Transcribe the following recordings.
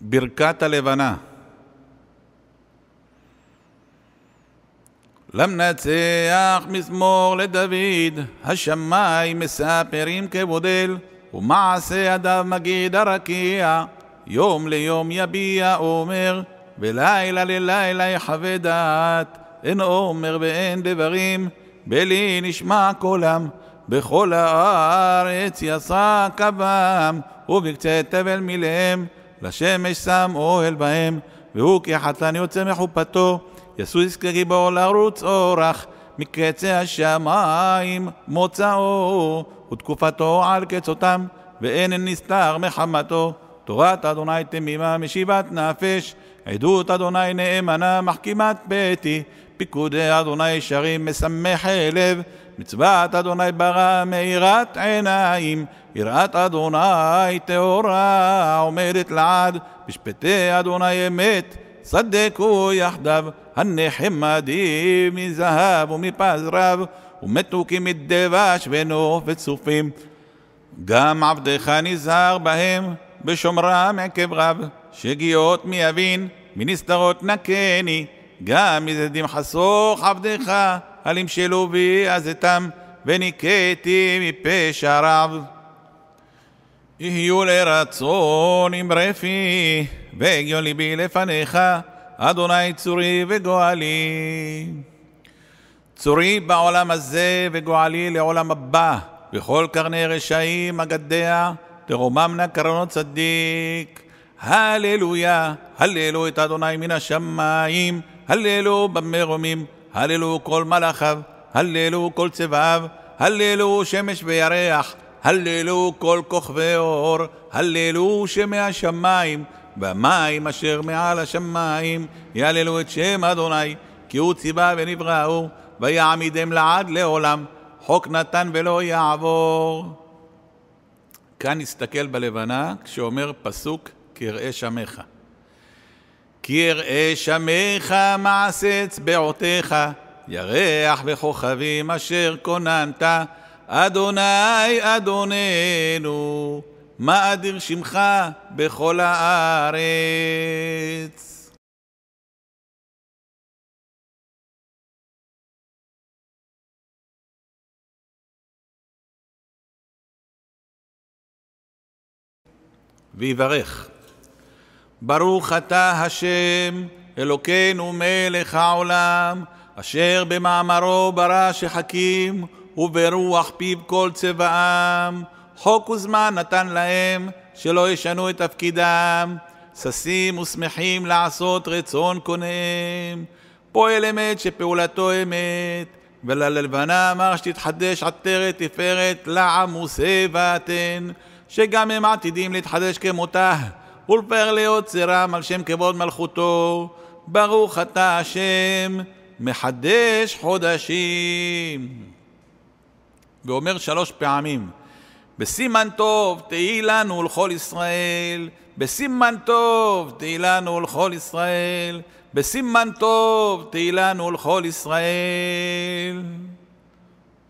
ברכת הלבנה. למנצח מזמור לדוד, השמיים מספרים כבודל, ומעשה ידיו מגיד הרקיע, יום ליום יביע אומר, ולילה ללילה יחווה דעת, אין אומר ואין דברים, בלי נשמע קולם, בכל הארץ יסע קבם, ובקצה תבל מיליהם, לשמש שם אוהל בהם, והוא כחתן יוצא מחופתו, יסוס כגיבור לרוץ אורך, מקצה השמיים מוצאו, ותקופתו על קצותם, ואין נסתר מחמתו. תורת אדוני תמימה משיבת נפש, עדות אדוני נאמנה מחכימת ביתי, פיקודי אדוני ישרים משמחי לב, מצוות אדוני ברא מאירת עיניים, יראת אדוני טהורה עומדת לעד, משפטי אדוני אמת, צדקו יחדיו, הנחמדים מזהב ומפז רב, ומתוקים מדבש ונוף וצופים. גם עבדך נזהר בהם, בשומרם עקב רב, שגיאות מיבין, מנסתרות נקני, גם מזדים חסוך עבדך, אל ימשלו בי אז אתם וניקיתי מפשע רב. יהיו לרצון רפי והגיון ליבי לפניך, אדוני צורי וגואלי. צורי בעולם הזה וגואלי לעולם הבא, וכל קרני רשעים אגדע, תרוממנה קרנות צדיק. הללויה, הללו את אדוני מן השמיים, הללו במרומים. הללו כל מלאכיו, הללו כל צבאיו, הללו שמש וירח, הללו כל כוכבי אור, הללו השמיים, במים אשר מעל השמיים, יהללו את שם אדוני, כי הוא ציווה ונבראו, ויעמידם לעד לעולם, חוק נתן ולא יעבור. כאן נסתכל בלבנה, כשאומר פסוק, כראה שמך. כי יראה שמך מעשה אצבעותיך, ירח וכוכבים אשר כוננת, אדוני אדוננו, מה אדיר שמך בכל הארץ. ויברך. ברוך אתה השם, אלוקינו מלך העולם, אשר במאמרו ברא שחקים, וברוח פיו כל צבעם. חוק וזמן נתן להם, שלא ישנו את תפקידם. ששים ושמחים לעשות רצון קונם. פועל אמת שפעולתו אמת, וללבנה אמר שתתחדש עטרת תפארת לעם וסבתן, שגם הם עתידים להתחדש כמותה. ולפר ליוצרם על שם כבוד מלכותו, ברוך אתה השם, מחדש חודשים. ואומר שלוש פעמים, בסימן טוב תהי לנו ולכל ישראל, בסימן טוב תהי לנו ולכל ישראל, בסימן טוב תהי לנו ולכל ישראל.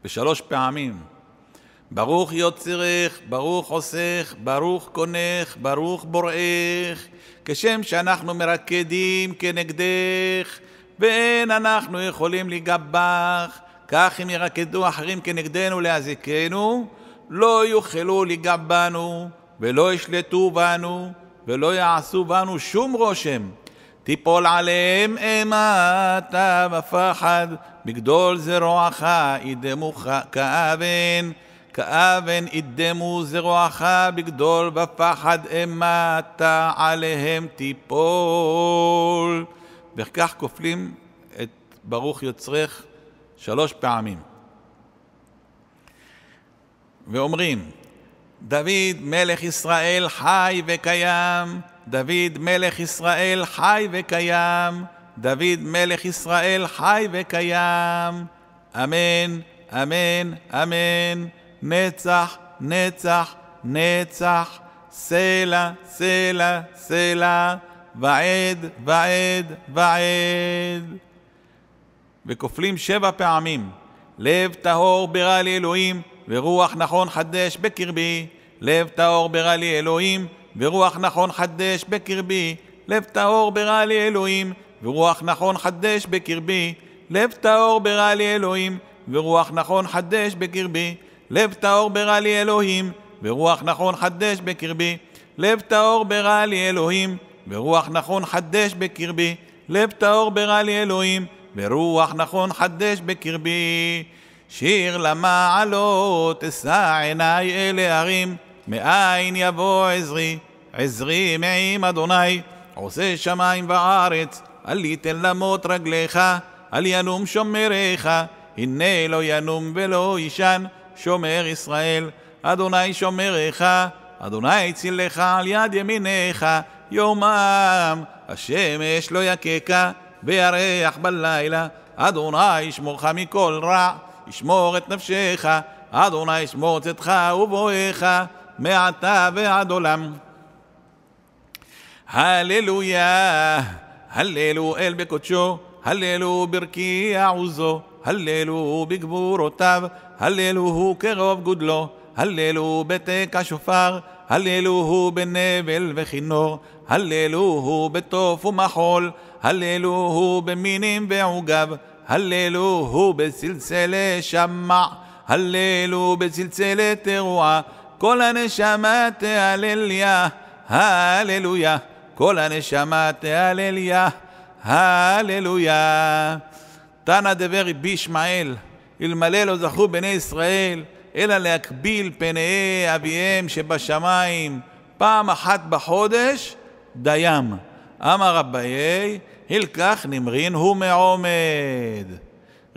ושלוש פעמים. ברוך יוצרך, ברוך עושך, ברוך קונך, ברוך בוראך, כשם שאנחנו מרקדים כנגדך, ואין אנחנו יכולים לגבך, כך אם ירקדו אחרים כנגדנו להזיקנו, לא יוכלו לגבנו, ולא ישלטו בנו, ולא יעשו בנו שום רושם. תיפול עליהם אימתה ופחד, בגדול זרועך ידמוך כאבן. כאבן אידמו זרועך בגדול, בפחד אימתה עליהם תיפול. וכך כופלים את ברוך יוצרך שלוש פעמים. ואומרים, דוד מלך ישראל חי וקיים, דוד מלך ישראל חי וקיים, דוד מלך ישראל חי וקיים, אמן, אמן, אמן. נצח, נצח, נצח, סלע, סלע, סלע, ועד, ועד, ועד. וכופלים שבע פעמים, לב טהור בירה לי אלוהים, ורוח נכון חדש בקרבי, לב טהור בירה לי אלוהים, ורוח נכון חדש בקרבי, לב טהור בירה לי אלוהים, ורוח נכון חדש בקרבי, לב טהור בירה לי אלוהים, ורוח נכון חדש בקרבי. לב טהור ברא לי אלוהים, ורוח נכון חדש בקרבי. לב טהור ברא לי אלוהים, ורוח נכון חדש בקרבי. לב טהור ברא לי אלוהים, ורוח נכון חדש בקרבי. שיר למעלות, אשא עיני אל ההרים, מאין יבוא עזרי, עזרי מעם אדוני, עושה שמיים וארץ, אל ייתן למות רגליך, אל ינום שומריך, הנה לא ינום ולא יישן. שומר ישראל. אדוני שומרך, אדוני צילך על יד ימינך, יומם השמש לא יקקה, בירח בלילה. אדוני ישמורך מכל רע, ישמור את נפשך, אדוני ישמור צאתך ובואך, מעתה ועד עולם. הללויה, הללו אל בקדשו, הללו ברכי עוזו. הללוהו בגבורותיו, הללו הוא כרוב גודלו, הללו הללוהו בתק השופר, הוא בנבל וכינור, הללו הוא בתוף ומחול, הללו הוא במינים ועוגב, הללו הוא בצלצלי שמע, הללו בצלצלי תרועה, כל הנשמה תהלל יה, הללויה, כל הנשמה תהלל יה, הללויה. תנא דבר בי ישמעאל, אלמלא לא זכו בני ישראל, אלא להקביל פני אביהם שבשמיים פעם אחת בחודש, דיים. אמר רביי, הלקח נמרין הוא מעומד.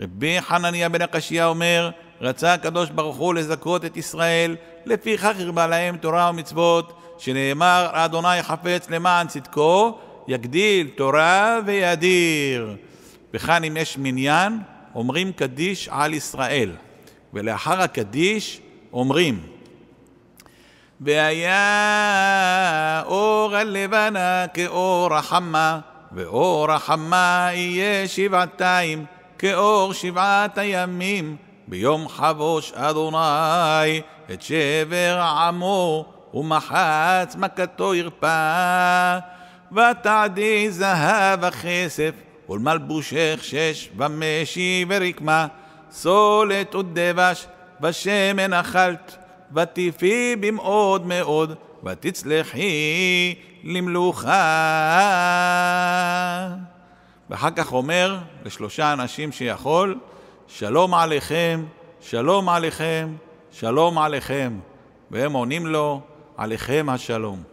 רבי חנניה בן הקשיא אומר, רצה הקדוש ברוך הוא לזכות את ישראל, לפיכך הרבה להם תורה ומצוות, שנאמר, אדוני חפץ למען צדקו, יגדיל תורה ויאדיר. וכאן אם יש מניין, אומרים קדיש על ישראל, ולאחר הקדיש אומרים והיה אור הלבנה כאור החמה, ואור החמה יהיה שבעתיים, כאור שבעת הימים, ביום חבוש אדוני את שבר עמו, ומחץ מכתו ירפא, ותעדי זהב הכסף. ולמלבושך שש, ומשי ורקמה, סולת ודבש, ושמן אכלת, ותפי במאוד מאוד, ותצלחי למלוכה. ואחר כך אומר לשלושה אנשים שיכול, שלום עליכם, שלום עליכם, שלום עליכם. והם עונים לו, עליכם השלום.